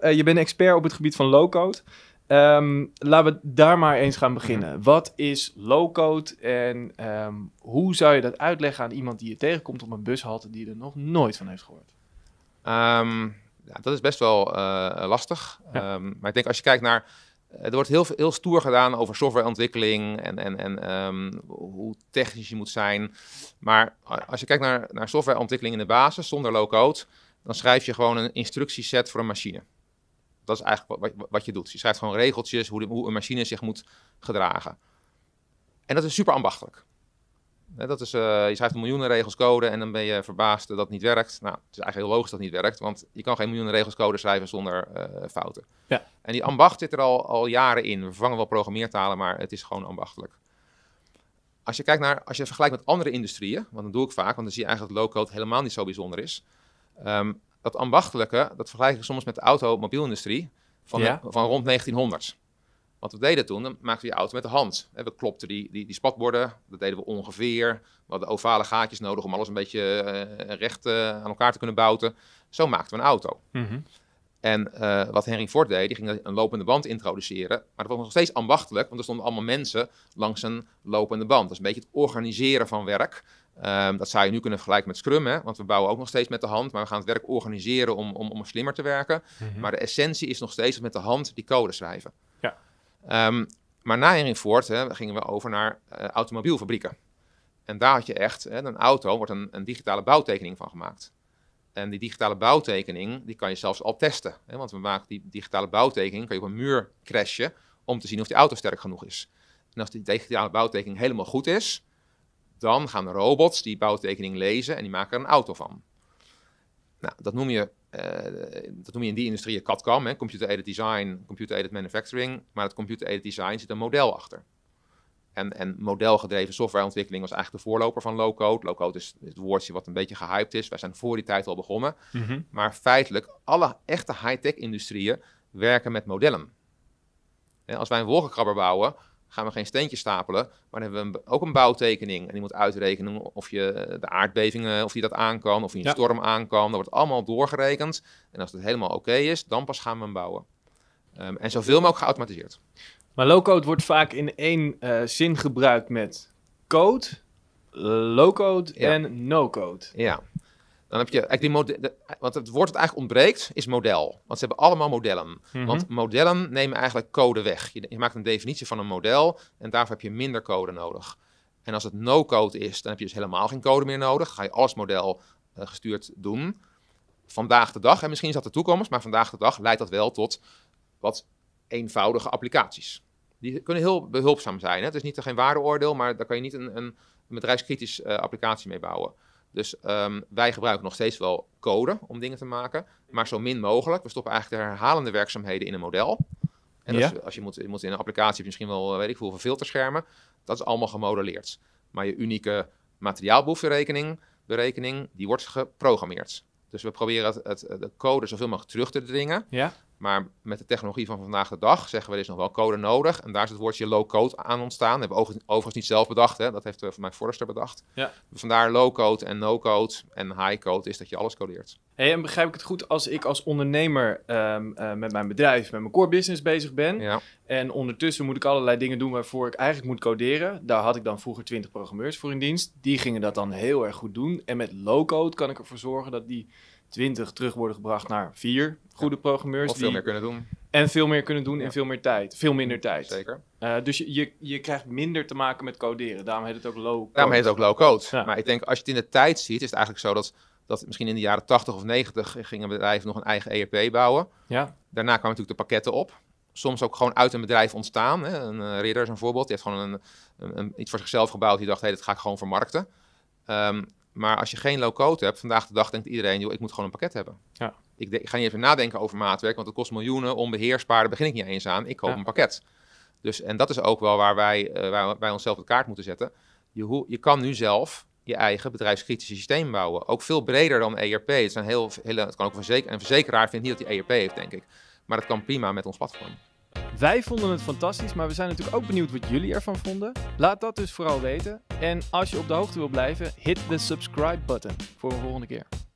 Eh, je bent expert op het gebied van low-code. Um, laten we daar maar eens gaan beginnen. Wat is low-code en ehm, hoe zou je dat uitleggen aan iemand die je tegenkomt op een bushalte die er nog nooit van heeft gehoord? Ehm, ja, dat is best wel eh, lastig. maar ik denk als je kijkt naar. Er wordt heel, heel stoer gedaan over softwareontwikkeling en, en, en hoe technisch je moet zijn. Maar als je kijkt naar, naar softwareontwikkeling in de basis zonder low-code, dan schrijf je gewoon een instructieset voor een machine. Dat is eigenlijk wat, wat, je doet. Je schrijft gewoon regeltjes hoe, de, hoe een machine zich moet gedragen. En dat is super ambachtelijk. dat is, eh, je schrijft miljoenen regels code en dan ben je verbaasd dat het niet werkt. Nou, het is eigenlijk heel logisch dat het niet werkt, want je kan geen miljoenen regels code schrijven zonder eh, fouten. Ja. En die ambacht zit er al, al jaren in. We vervangen wel programmeertalen, maar het is gewoon ambachtelijk. Als je kijkt naar, als je vergelijkt met andere industrieën, want dat doe ik vaak, want dan zie je eigenlijk dat low-code helemaal niet zo bijzonder is. Ehm, dat ambachtelijke, dat vergelijk ik soms met de automobielindustrie van, van rond 1900. Want we deden toen, dan maakten we je auto met de hand. We klopten die, die, die spatborden, dat deden we ongeveer. We hadden ovale gaatjes nodig om alles een beetje eh, recht eh, aan elkaar te kunnen bouten. Zo maakten we een auto. Mhm. En eh, wat Henry Ford deed, die ging een lopende band introduceren. Maar dat was nog steeds ambachtelijk, want er stonden allemaal mensen langs een lopende band. Dat is een beetje het organiseren van werk. Ehm, dat zou je nu kunnen vergelijken met Scrum, hè? want we bouwen ook nog steeds met de hand, maar we gaan het werk organiseren om, om, om slimmer te werken. Mhm. Maar de essentie is nog steeds met de hand die code schrijven. Ja. Ehm, maar na voort gingen we over naar eh, automobielfabrieken. En daar had je echt, hè, een auto wordt een, een digitale bouwtekening van gemaakt. En die digitale bouwtekening, die kan je zelfs al testen. Hè? Want we maken die digitale bouwtekening, kan je op een muur crashen om te zien of die auto sterk genoeg is. En als die digitale bouwtekening helemaal goed is, dan gaan robots die bouwtekening lezen en die maken er een auto van. Nou, dat noem je, eh, dat noem je in die industrie CAD-CAM, computer-aided design, computer-aided manufacturing. Maar het computer-aided design zit een model achter. En, en modelgedreven softwareontwikkeling was eigenlijk de voorloper van low-code. Low-code is het woordje wat een beetje gehyped is. Wij zijn voor die tijd al begonnen. Mhm. Maar feitelijk, alle echte high-tech industrieën werken met modellen. als wij een wolkenkrabber bouwen, gaan we geen steentje stapelen, maar dan hebben we ook een bouwtekening. En die moet uitrekenen of je de aardbevingen, eh, of die dat aan kan, of je een storm aan kan. Dat wordt allemaal doorgerekend. En als dat helemaal oké is, dan pas gaan we hem bouwen. Um, en zoveel mogelijk geautomatiseerd. Maar low-code wordt vaak in één eh, zin gebruikt met code, low-code en no-code. Ja. Dan heb je eigenlijk die want het woord dat eigenlijk ontbreekt is model. Want ze hebben allemaal modellen. Mhm. Want modellen nemen eigenlijk code weg. Je, je, maakt een definitie van een model en daarvoor heb je minder code nodig. En als het no-code is, dan heb je dus helemaal geen code meer nodig. ga je alles model eh, gestuurd doen. Vandaag de dag, en misschien is dat de toekomst, maar vandaag de dag leidt dat wel tot wat eenvoudige applicaties. Die kunnen heel behulpzaam zijn. Hè? Het is niet geen waardeoordeel, maar daar kan je niet een, een bedrijfskritisch eh, applicatie mee bouwen. Dus ehm, wij gebruiken nog steeds wel code om dingen te maken, maar zo min mogelijk. We stoppen eigenlijk de herhalende werkzaamheden in een model. En ja. als, je, je, moet, je in een applicatie misschien wel, eh, weet ik veel, filterschermen. Dat is allemaal gemodelleerd. Maar je unieke materiaalbehoefterekening, berekening, die wordt geprogrammeerd. Dus we proberen het, het, de code zoveel mogelijk terug te dringen. Ja. Maar met de technologie van vandaag de dag zeggen we er is nog wel code nodig. En daar is het woordje low-code aan ontstaan. Dat hebben we overigens niet zelf bedacht. Hè? Dat heeft mijn van mij Forrester bedacht. Ja. Vandaar low-code en no-code en high-code is dat je alles codeert. en begrijp ik het goed als ik als ondernemer ehm, eh, met mijn bedrijf, met mijn core business bezig ben. En ondertussen moet ik allerlei dingen doen waarvoor ik eigenlijk moet coderen. Daar had ik dan vroeger 20 programmeurs voor in dienst. Die gingen dat dan heel erg goed doen. En met low-code kan ik ervoor zorgen dat die 20 terug worden gebracht naar vier goede ja. programmeurs. Of veel meer kunnen doen. En veel meer kunnen doen en veel meer tijd. Veel minder tijd. Zeker. Eh, dus je, je, je, krijgt minder te maken met coderen. Daarom heet het ook low code. Daarom heet het ook low code. Maar ik denk, als je het in de tijd ziet, is het eigenlijk zo dat, dat misschien in de jaren 80 of 90 gingen bedrijven nog een eigen ERP bouwen. Ja. Daarna kwamen natuurlijk de pakketten op. Soms ook gewoon uit een bedrijf ontstaan. Hè. Een uh, ridder is een voorbeeld. Die heeft gewoon een, een, iets voor zichzelf gebouwd. Die dacht, hé, hey, dat ga ik gewoon vermarkten. Ehm, maar als je geen low-code hebt, vandaag de dag denkt iedereen, joh, ik moet gewoon een pakket hebben. Ja. Ik, ga niet even nadenken over maatwerk, want het kost miljoenen, onbeheersbaar, daar begin ik niet eens aan. Ik koop een pakket. Dus, en dat is ook wel waar wij, uh, waar wij onszelf de kaart moeten zetten. Je, je kan nu zelf je eigen bedrijfskritische systeem bouwen. Ook veel breder dan ERP. Het, heel, kan ook een verzekeraar, een verzekeraar vindt niet dat hij ERP heeft, denk ik. Maar dat kan prima met ons platform. Wij vonden het fantastisch, maar we zijn natuurlijk ook benieuwd wat jullie ervan vonden. Laat dat dus vooral weten. En als je op de hoogte wil blijven, hit de subscribe button voor een volgende keer.